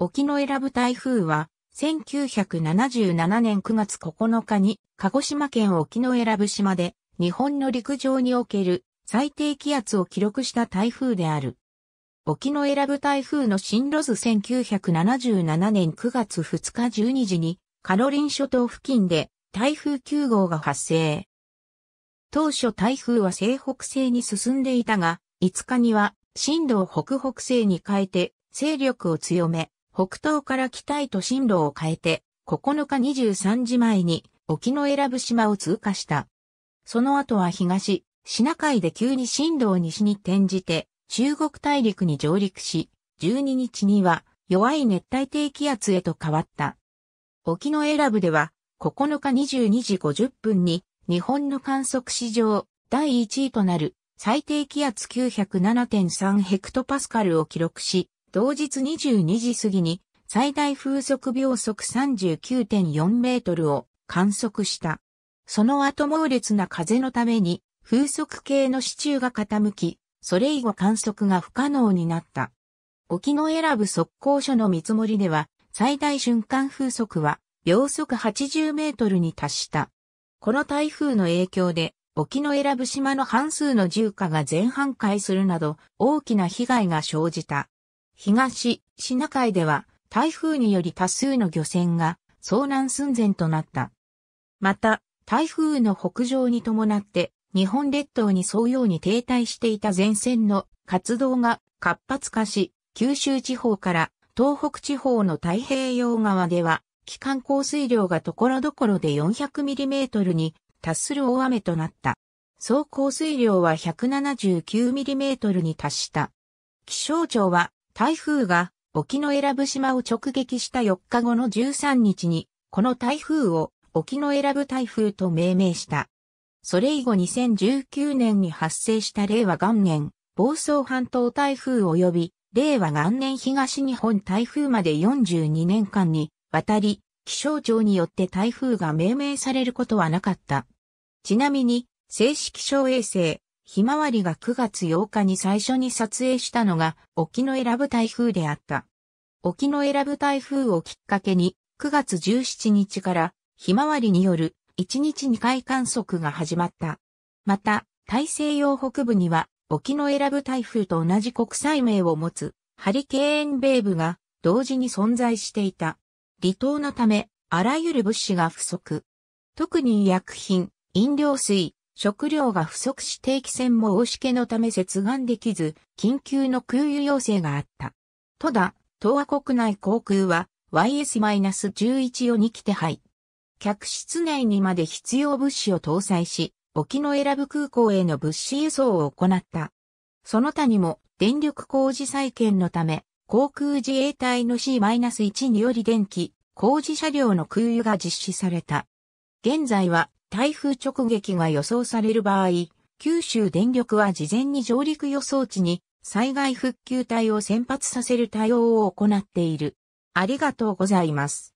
沖の選ぶ台風は、1977年9月9日に、鹿児島県沖の選ぶ島で、日本の陸上における最低気圧を記録した台風である。沖の選ぶ台風の進路図1977年9月2日12時に、カロリン諸島付近で台風9号が発生。当初台風は西北西に進んでいたが、5日には、進路を北北西に変えて、勢力を強め、北東から北へと進路を変えて、9日23時前に沖の選部島を通過した。その後は東、シナ海で急に進路を西に転じて、中国大陸に上陸し、12日には弱い熱帯低気圧へと変わった。沖の選部では、9日22時50分に日本の観測史上第1位となる最低気圧907.3ヘクトパスカルを記録し、同日22時過ぎに最大風速秒速39.4メートルを観測した。その後猛烈な風のために風速計の支柱が傾き、それ以後観測が不可能になった。沖の選部速攻所の見積もりでは、最大瞬間風速は秒速80メートルに達した。この台風の影響で、沖の選部島の半数の住家が全半壊するなど、大きな被害が生じた。東シナ海では台風により多数の漁船が遭難寸前となった。また、台風の北上に伴って日本列島に沿うように停滞していた前線の活動が活発化し、九州地方から東北地方の太平洋側では、期間降水量が所々で 400mm に達する大雨となった。総降水量は 179mm に達した。気象庁は台風が沖の選ぶ島を直撃した4日後の13日に、この台風を沖の選ぶ台風と命名した。それ以後2019年に発生した令和元年、房総半島台風及び令和元年東日本台風まで42年間にわたり、気象庁によって台風が命名されることはなかった。ちなみに、静止気象衛星、ひまわりが9月8日に最初に撮影したのが、沖の選ぶ台風であった。沖の選ぶ台風をきっかけに、9月17日から、ひまわりによる1日2回観測が始まった。また、大西洋北部には、沖の選ぶ台風と同じ国際名を持つ、ハリケーンベーブが、同時に存在していた。離島のため、あらゆる物資が不足。特に医薬品、飲料水、食料が不足し定期船も大しけのため接岸できず、緊急の空輸要請があった。ただ、東亜国内航空は YS-11 を2機手配。客室内にまで必要物資を搭載し、沖の選ぶ空港への物資輸送を行った。その他にも電力工事再建のため、航空自衛隊の C-1 により電気、工事車両の空輸が実施された。現在は台風直撃が予想される場合、九州電力は事前に上陸予想地に災害復旧隊を先発させる対応を行っている。ありがとうございます。